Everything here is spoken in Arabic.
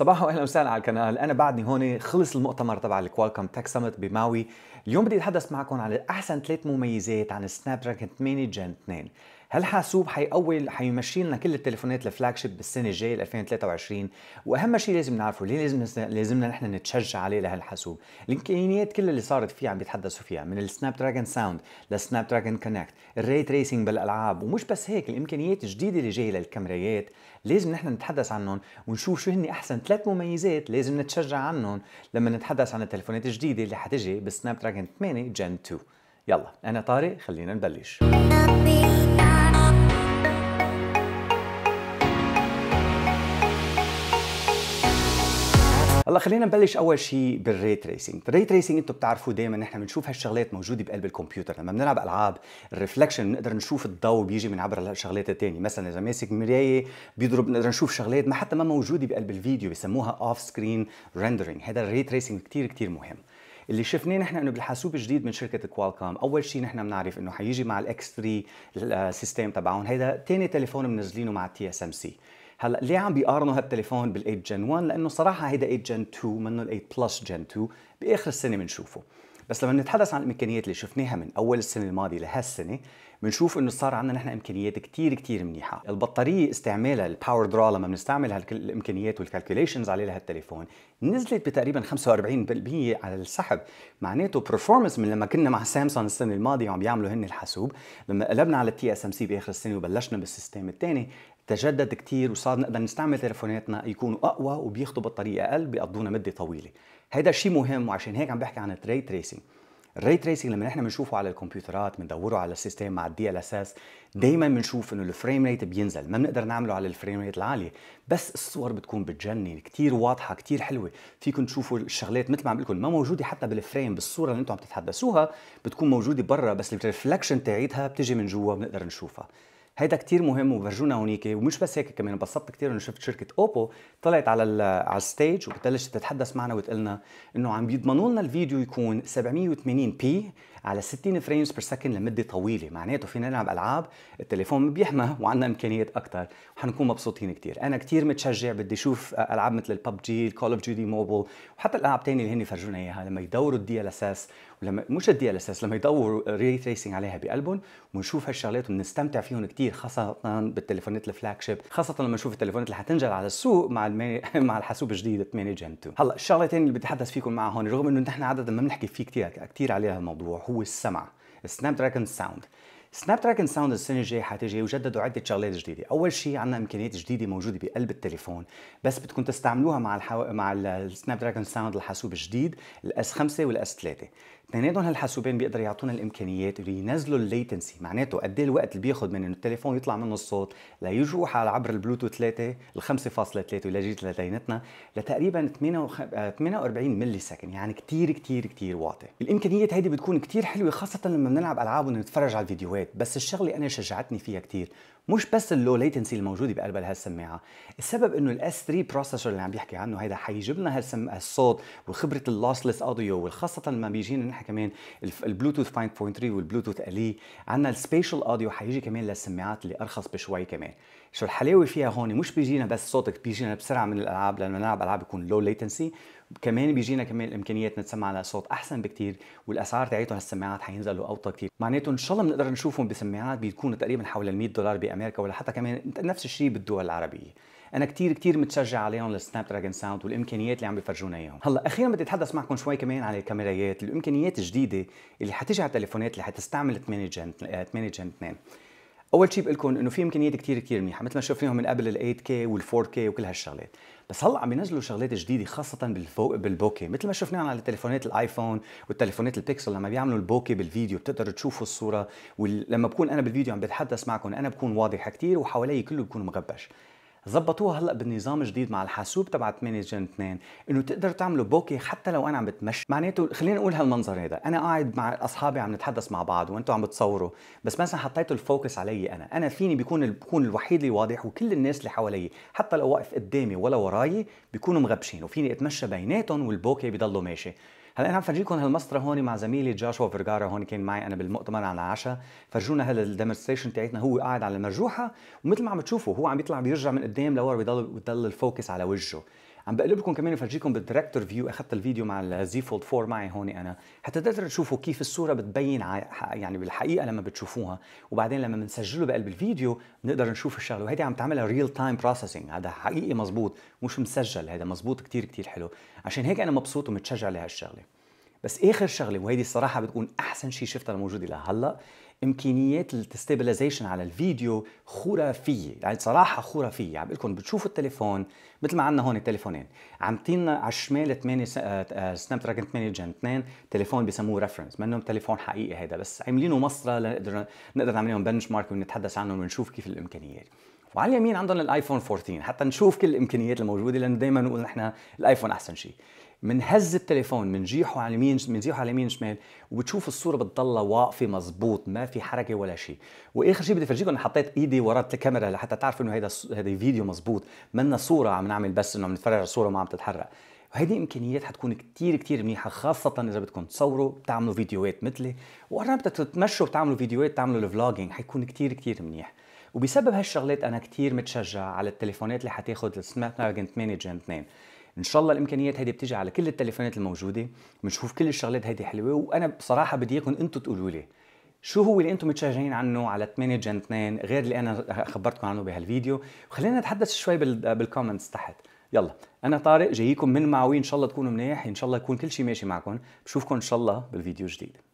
صباح واهلا وسهلا على القناه انا بعدني هون خلص المؤتمر تبع الكوالكم تك سمت بماوي اليوم بدي اتحدث معكم عن احسن ثلاث مميزات عن سناب دراجون 8 جن 2 هالحاسوب حيقوي حيمشي لنا كل التليفونات الفلاج شيب بالسنه الجايه 2023 واهم شيء لازم نعرفه ليه لازم لازمنا نحن نتشجع عليه لهالحاسوب الامكانيات كلها اللي صارت فيه عم بيتحدثوا فيها من السناب دراجون ساوند للسناب دراجون كونكت الري تريسنج بالالعاب ومش بس هيك الامكانيات الجديده اللي جايه للكاميرات لازم نحن نتحدث عنهم ونشوف شو هن احسن ثلاث مميزات لازم نتشجع عنهم لما نتحدث عن التليفونات الجديده اللي حتجي بالسناب دراجون 8 جن 2 يلا انا طارق خلينا نبلش هلا خلينا نبلش اول شيء بالري تريسينج الري تريسينج انتم بتعرفوا دائما نحن بنشوف هالشغلات موجوده بقلب الكمبيوتر، لما بنلعب العاب الريفلكشن بنقدر نشوف الضوء بيجي من عبر الشغلات الثانيه، مثلا اذا ماسك مرايه بيضرب بنقدر نشوف شغلات ما حتى ما موجوده بقلب الفيديو بسموها اوف سكرين ريندرينج، هذا الري تريسينج كثير كثير مهم. اللي شفناه نحن انه بالحاسوب الجديد من شركه كوالكوم اول شيء نحن بنعرف انه حيجي مع الاكس 3 السيستم تبعهم هذا ثاني تليفون منزلينه مع التي اس ام سي هلا ليه عم بيقارنوا هالتليفون بال8 جن 1 لانه صراحه هيدا 8 جن 2 منه ال8 بلس جن 2 باخر السنه بنشوفه بس لما نتحدث عن الامكانيات اللي شفناها من اول السنه الماضيه لهالسنه بنشوف انه صار عندنا نحن امكانيات كثير كثير منيحه، البطاريه استعمالها الباور درا لما بنستعمل هالامكانيات والكالكوليشنز عليه لهالتليفون نزلت بتقريبا 45% على السحب، معناته برفورمانس من لما كنا مع سامسونج السنه الماضيه وعم يعملوا هن الحاسوب، لما قلبنا على التي اس ام سي باخر السنه وبلشنا بالسيستم الثاني تجدد كتير وصار نقدر نستعمل تليفوناتنا يكونوا اقوى وبياخذوا بطاريه اقل بيقضونا مده طويله هيدا الشيء مهم وعشان هيك عم بحكي عن الري تريسنج الري تريسنج لما نحن بنشوفه على الكمبيوترات بندوره على السيستم مع الدي ال اس اس دائما بنشوف انه الفريم ريت بينزل ما بنقدر نعمله على الفريم ريت العاليه بس الصور بتكون بتجنن كثير واضحه كثير حلوه فيكم تشوفوا الشغلات مثل ما عم لكم ما موجوده حتى بالفريم بالصوره اللي انتم عم تتحدثوها بتكون موجوده برا بس الريفلكشن تاعتها بتجي من جوا بنقدر نشوفها هيدا كتير مهم وبرجونا هونيك ومش بس هيك كمان انبسطت كتير انه شفت شركه اوبو طلعت على على الستيج وبتبلش تتحدث معنا وتقلنا انه عم بيضمنوا لنا الفيديو يكون 780 بي على 60 فريمز بير سكند لمده طويله معناته فينا نلعب العاب التليفون بيحمى وعندنا امكانيات اكثر وحنكون مبسوطين كثير انا كثير متشجع بدي اشوف العاب مثل جي الكول اوف ديوتي موبل وحتى الالعاب الثانيه اللي هن فرجونا اياها لما يدوروا الدي ال اس اس ولما مش الدي ال اس اس لما يدوروا ري تريسنج عليها بقلبهم ونشوف هالشغلات وبنستمتع فيهم كثير خاصه بالتليفونات الفلاج شيب خاصه لما نشوف التليفونات اللي حتنزل على السوق مع المي... مع الحاسوب الجديد 8 جن 2 هلا الشغله الثانيه اللي بدي اتحدث فيكم معها هون رغم انه نحن عاده ما بنحكي فيه كثير كثير عليها الموضوع هو السمع السناب دراجون ساوند سناب دراجون ساوند السنه الجايه حتجي وجددوا عده شغلات جديده، اول شيء عندنا امكانيات جديده موجوده بقلب التليفون، بس بدكم تستعملوها مع الحو... مع السناب دراجون ساوند الحاسوب الجديد الاس 5 والاس 3 اثنيناتهم هالحاسوبين بيقدروا يعطونا الامكانيات اللي ينزلوا الليتنسي معناته قد ايه الوقت اللي بياخذ من التليفون يطلع منه الصوت ليجوا على عبر البلوتوث 3 ال 5.3 ولجيت لدينتنا لتقريبا 48 ملي سكند يعني كثير كثير كثير واطي. الامكانيات هيدي بتكون كثير حلوه خاصه لما بنلعب العاب ونتفرج على الفيديوهات بس الشغله انا شجعتني فيها كثير مش بس اللو ليتنسي الموجوده بقلب هالسماعه السبب انه الاس 3 بروسيسور اللي عم بيحكي عنه هيدا حيجيب لنا هالسم الصوت وخبره اللوسلس اوديو وخاصه ما بيجينا نحن كمان البلوتوث 5.3 والبلوتوث الي عندنا السبيشال اوديو حيجي كمان للسماعات اللي ارخص بشوي كمان شو الحلاوه فيها هون مش بيجينا بس صوتك بيجينا بسرعه من الالعاب لانه نلعب العاب يكون لو ليتنسي كمان بيجينا كمان الامكانيات نتسمع على صوت احسن بكتير والاسعار تاعتهم هالسماعات حينزلوا اوطى كتير معناته ان شاء الله بنقدر نشوفهم بسماعات بتكون تقريبا حول ال 100 دولار بامريكا امريكا ولا حتى كمان نفس الشيء بالدول العربيه انا كثير كثير متشجع عليهم السناب دراجون ساوند والامكانيات اللي عم بفرجونا اياهم هلا اخيرا بدي اتحدث معكم شوي كمان عن الكاميرات الامكانيات الجديده اللي حتيجي على التليفونات اللي حتستعمل 8 جن 8 جن 2 اول شيء بقول لكم انه في امكانيات كثير كثير منيحه مثل ما شفناهم من قبل ال 8K وال 4K وكل هالشغلات بس هلا عم ينزلوا شغلات جديده خاصه بالفو... بالبوكي مثل ما شفناهم على تليفونات الايفون والتليفونات البيكسل لما بيعملوا البوكي بالفيديو بتقدروا تشوفوا الصوره ولما بكون انا بالفيديو عم بتحدث معكم انا بكون واضح كثير وحوالي كله بكون مغبش ظبطوها هلا بالنظام الجديد مع الحاسوب تبع 8 جن 2 انه تقدر تعملوا بوكي حتى لو انا عم بتمشى معناته خلينا نقول هالمنظر هذا انا قاعد مع اصحابي عم نتحدث مع بعض وانتم عم بتصوروا بس مثلا حطيتوا الفوكس علي انا انا فيني بيكون بكون الوحيد اللي واضح وكل الناس اللي حوالي حتى لو واقف قدامي ولا وراي بيكونوا مغبشين وفيني اتمشى بيناتهم والبوكي بضله ماشي هلا انا عم فرجيكم هالمسطره هون مع زميلي جاشوا فيرغارا هون كان معي انا بالمؤتمر على العشاء فرجونا هلا الديمونستريشن تاعتنا هو قاعد على المرجوحه ومثل ما عم تشوفوا هو عم يطلع بيرجع من قدام لورا بيضل الفوكس على وجهه عم بقلب لكم كمان بفرجيكم بالدايركتور فيو اخذت الفيديو مع الزي فولد 4 معي هون انا حتى تقدروا تشوفوا كيف الصوره بتبين يعني بالحقيقه لما بتشوفوها وبعدين لما بنسجله بقلب الفيديو بنقدر نشوف الشغله وهيدي عم تعملها ريل تايم بروسيسنج هذا حقيقي مزبوط مش مسجل هذا مزبوط كتير كتير حلو عشان هيك انا مبسوط ومتشجع لهالشغله بس اخر إيه شغله وهيدي الصراحه بتكون احسن شيء شفتها الموجوده لهلا امكانيات الستابلايزيشن على الفيديو خرافيه يعني صراحه خرافيه عم لكم بتشوفوا التليفون مثل ما عندنا هون التليفونين عم تينا على الشمال 8 سناب دراجون 8 جن 2 تليفون بسموه ريفرنس منهم تليفون حقيقي هذا بس عاملينه مصره لنقدر نقدر نعمل لهم بنش مارك ونتحدث عنهم ونشوف كيف الامكانيات وعلى اليمين عندهم الايفون 14 حتى نشوف كل الامكانيات الموجوده لانه دائما نقول نحن الايفون احسن شيء بنهز التليفون بنجيحه على اليمين جيحه على اليمين شمال وبتشوف الصوره بتضلها واقفه مزبوط ما في حركه ولا شيء واخر شيء بدي افرجيكم انا حطيت ايدي ورا الكاميرا لحتى تعرفوا انه هيدا هيدا فيديو مزبوط منا صوره عم نعمل بس انه عم نتفرج على الصوره وما عم تتحرك وهيدي امكانيات حتكون كتير كتير منيحه خاصه اذا بدكم تصوروا بتعملوا فيديوهات مثلي وانا تتمشوا بتعملوا فيديوهات تعملوا الفلوجينج حيكون كتير كتير منيح وبسبب هالشغلات انا كتير متشجع على التليفونات اللي حتاخذ السناب دراجون 8 جن 2 ان شاء الله الامكانيات هيدي بتيجي على كل التليفونات الموجوده بنشوف كل الشغلات هيدي حلوه وانا بصراحه بدي اياكم انتم تقولوا لي شو هو اللي انتم متشجعين عنه على 8 جن 2 غير اللي انا خبرتكم عنه بهالفيديو وخلينا نتحدث شوي بالكومنتس تحت يلا انا طارق جايكم من معاوي ان شاء الله تكونوا منيح ان شاء الله يكون كل شيء ماشي معكم بشوفكم ان شاء الله بالفيديو الجديد